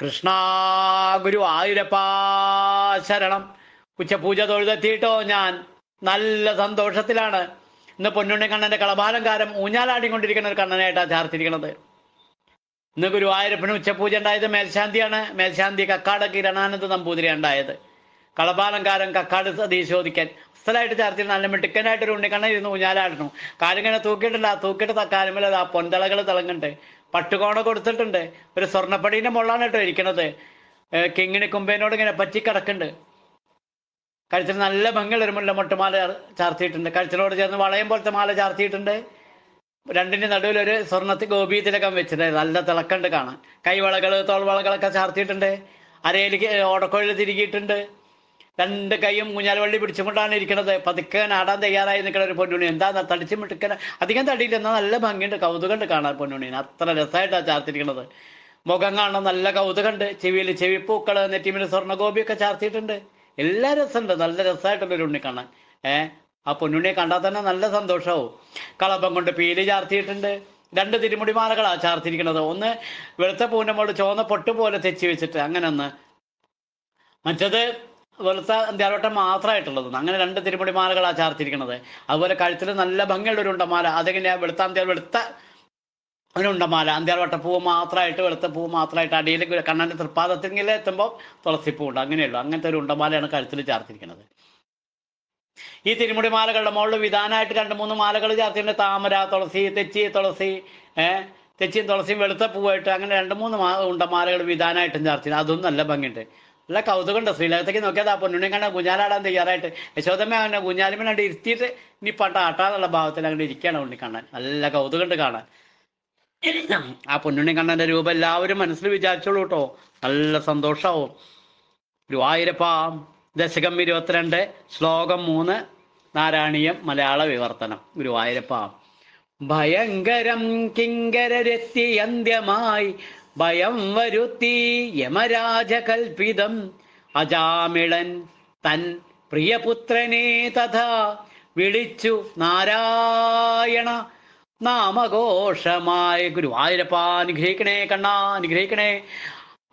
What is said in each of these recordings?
കൃഷ്ണ ഗുരു ആയുരപ്പാ ശരണം ഉച്ചപൂജ തൊഴുതെത്തിയിട്ടോ ഞാൻ നല്ല സന്തോഷത്തിലാണ് ഇന്ന് പൊന്നുണ്ണി കണ്ണന്റെ കളഭാലങ്കാരം ഊഞ്ഞാലാടിക്കൊണ്ടിരിക്കുന്ന ഒരു കണ്ണനായിട്ടാണ് ചാർത്തിരിക്കുന്നത് ഇന്ന് ഗുരുവായൂരപ്പന് ഉച്ചപൂജ ഉണ്ടായത് മേൽശാന്തിയാണ് മേൽശാന്തി കക്കാട് കിരണാനന്ദ നമ്പൂതിരി ഉണ്ടായത് കളഭാലങ്കാരം കക്കാട് സതീശോദിക്കൻ അസ്സലായിട്ട് ചാർത്തി നല്ല മിടുക്കനായിട്ട് ഒരു ഉണ്ണിക്കണ്ണ ഇരുന്ന് ഊഞ്ഞാലായിരുന്നു കാലിങ്ങനെ തൂക്കിയിട്ടില്ല തൂക്കിയിട്ട് കാലുമേലെ ആ പൊന്തളകൾ തിളങ്ങുണ്ട് പട്ടുകോണ കൊടുത്തിട്ടുണ്ട് ഒരു സ്വർണ്ണപ്പടീൻ്റെ മുള്ളാണ് കേട്ടോ ഇരിക്കണത് കിങ്ങിണി കുമ്പേനോട് ഇങ്ങനെ പറ്റി കിടക്കുന്നുണ്ട് കഴിച്ചിൽ നല്ല ഭംഗിയുള്ള ഒരു മുല്ല മുട്ടുമാല ചാർത്തിയിട്ടുണ്ട് കഴിച്ചിലോട് ചേർന്ന് വളയം പോലത്തെ മാല ചാർത്തിയിട്ടുണ്ട് രണ്ടിൻ്റെ നടുവിൽ ഒരു സ്വർണ്ണത്തിൽ ഗോപീതിലകം വെച്ചിട്ടുണ്ട് നല്ല തിളക്കണ്ട് കാണാൻ കൈവളകൾ തോൾവളകളൊക്കെ ചാർത്തിയിട്ടുണ്ട് അരയിലേക്ക് ഓടക്കൊഴിൽ തിരികിയിട്ടുണ്ട് രണ്ട് കൈയും വള്ളി പിടിച്ചുകൊണ്ടാണ് ഇരിക്കുന്നത് പതുക്കെ നാടാൻ തയ്യാറായി നിൽക്കുന്ന ഒരു പൊന്നുണി എന്താ തടിച്ചു മിട്ടുക്കന അധികം തടിയില്ല എന്നാൽ നല്ല ഭംഗിയുണ്ട് കൗതുകമുണ്ട് കാണാൻ പൊന്നുണീനെ അത്ര രസമായിട്ടാണ് ചാർത്തിരിക്കുന്നത് മുഖം കാണാൻ നല്ല കൗതുകമുണ്ട് ചെവിയിൽ ചെവിപ്പൂക്കൾ നെറ്റിമിൽ സ്വർണ്ണഗോപിയൊക്കെ ചാർത്തിയിട്ടുണ്ട് എല്ലാ രസമുണ്ട് നല്ല രസമായിട്ടുള്ളൊരു ഉണ്ണി കാണാൻ ഏ ആ പൊന്നുണ്ണിയെ കണ്ടാൽ തന്നെ നല്ല സന്തോഷമാവും കളപ്പം കൊണ്ട് പീല് ചാർത്തിയിട്ടുണ്ട് രണ്ട് തിരുമുടിമാലകളാണ് ചാർത്തിരിക്കുന്നത് ഒന്ന് വെളുത്ത പൂനമോട് ചുവന്ന പൊട്ട് പോലെ തെച്ചി വെച്ചിട്ട് അങ്ങനെ ഒന്ന് മറ്റത് വെളുത്ത അന്ത്യാലോട്ടം മാത്രമായിട്ടുള്ളത് അങ്ങനെ രണ്ട് തിരുമുടി മാലകളാണ് ചാർത്തിരിക്കുന്നത് അതുപോലെ കഴുത്തിൽ നല്ല ഭംഗിയുള്ള ഒരു ഉണ്ടമാല അതെങ്ങനെയാ വെളുത്ത അന്ത്യാൽ വെളുത്ത ഒരു ഉണ്ടമാല പൂവ് മാത്രമായിട്ട് വെളുത്ത പൂവ് മാത്രമായിട്ട് അടിയിൽ കണ്ണൻ്റെ തൃപ്പാദത്തിൽ എത്തുമ്പോൾ തുളസിപ്പൂ ഉണ്ട് അങ്ങനെയുള്ളൂ അങ്ങനത്തെ ഒരു ഉണ്ടമാലയാണ് കഴുത്തിൽ ചാർത്തിരിക്കുന്നത് ഈ തിരുമുടി മാലകളുടെ മുകളിൽ വിധാനമായിട്ട് രണ്ട് മൂന്ന് മാലകൾ ചാർത്തിയുണ്ട് താമര തുളസി തെച്ചി തുളസി ഏഹ് തെച്ചിയും തുളസിയും വെളുത്ത പൂവായിട്ട് അങ്ങനെ രണ്ട് മൂന്ന് മാ ഉണ്ടമാലകൾ വിധാനമായിട്ടും ചാർത്തി അതും നല്ല ഭംഗിയുണ്ട് നല്ല കൗതുകമുണ്ട് ശ്രീലകത്തേക്ക് നോക്കിയാൽ ആ പൊന്നുണ്ണി കണ്ട കുഞ്ഞാലാടാൻ തയ്യാറായിട്ട് യശോദമ്മ അവൻ്റെ കുഞ്ഞാലിമ്മ കണ്ട് ഇരുത്തിയിട്ട് ഇനി പട്ട ആട്ടാന്നുള്ള ഭാവത്തിൽ അങ്ങനെ ഇരിക്കുകയാണ് കാണാൻ നല്ല കൗതുകമുണ്ട് കാണാൻ ആ പൊന്നുണ്ണിക്കണ്ണൻ്റെ രൂപം എല്ലാവരും മനസ്സിൽ വിചാരിച്ചോളൂ കേട്ടോ നല്ല സന്തോഷമാവും ഗുരുവായൂരപ്പ ദശകം ഇരുപത്തിരണ്ട് ശ്ലോകം മൂന്ന് നാരായണീയം മലയാള വിവർത്തനം ഗുരുവായൂരപ്പ ഭയങ്കരം കിങ്കരരെത്തി അന്ത്യമായി ഭയം വരുത്തി യമരാജ കൽപിതം അജാമിളൻ തൻ പ്രിയപുത്രനെ തഥാ വിളിച്ചു നാരായണ നാമഘോഷമായ ഗുരുവായൂരപ്പ അനുഗ്രഹിക്കണേ കണ്ണ അനുഗ്രഹിക്കണേ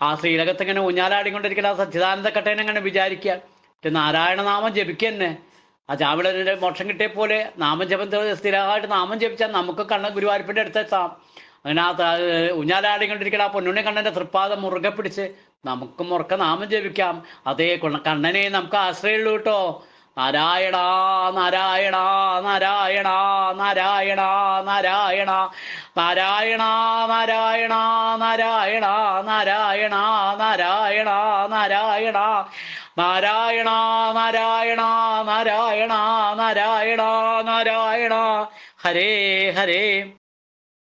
ആ ശ്രീലകത്ത് ഇങ്ങനെ ഊഞ്ഞാലാടിക്കൊണ്ടിരിക്കുന്ന ആ സച്ചിദാനന്ദ കട്ടേനെ അങ്ങനെ വിചാരിക്കുക നാരായണ നാമം ജപിക്കന്നെ ആ ചാവിളരുടെ മോക്ഷം കിട്ടിയ പോലെ നാമം ജപം സ്ഥിരമായിട്ട് നാമം ജപിച്ചാൽ നമുക്ക് കണ്ണ ഗുരുവായൂരപ്പിൻ്റെ അടുത്തെത്താം അതിനകത്ത് ഉഞ്ഞാലാടിക്കൊണ്ടിരിക്കുന്ന ആ പൊന്നുണ്ണി കണ്ണന്റെ തൃപ്പാദം മുറുകെ പിടിച്ച് നമുക്ക് മുറുക്ക നാമം ജപിക്കാം അതേ കണ്ണനെ നമുക്ക് ആശ്രയമുള്ളൂ കേട്ടോ നാരായണ നാരായണ നാരായണ നാരായണ നാരായണ നാരായണ നാരായണ നാരായണ നാരായണ നാരായണ നാരായണ നാരായണ നാരായണ നാരായണ നാരായണ നാരായണ ഹരേ ഹരേ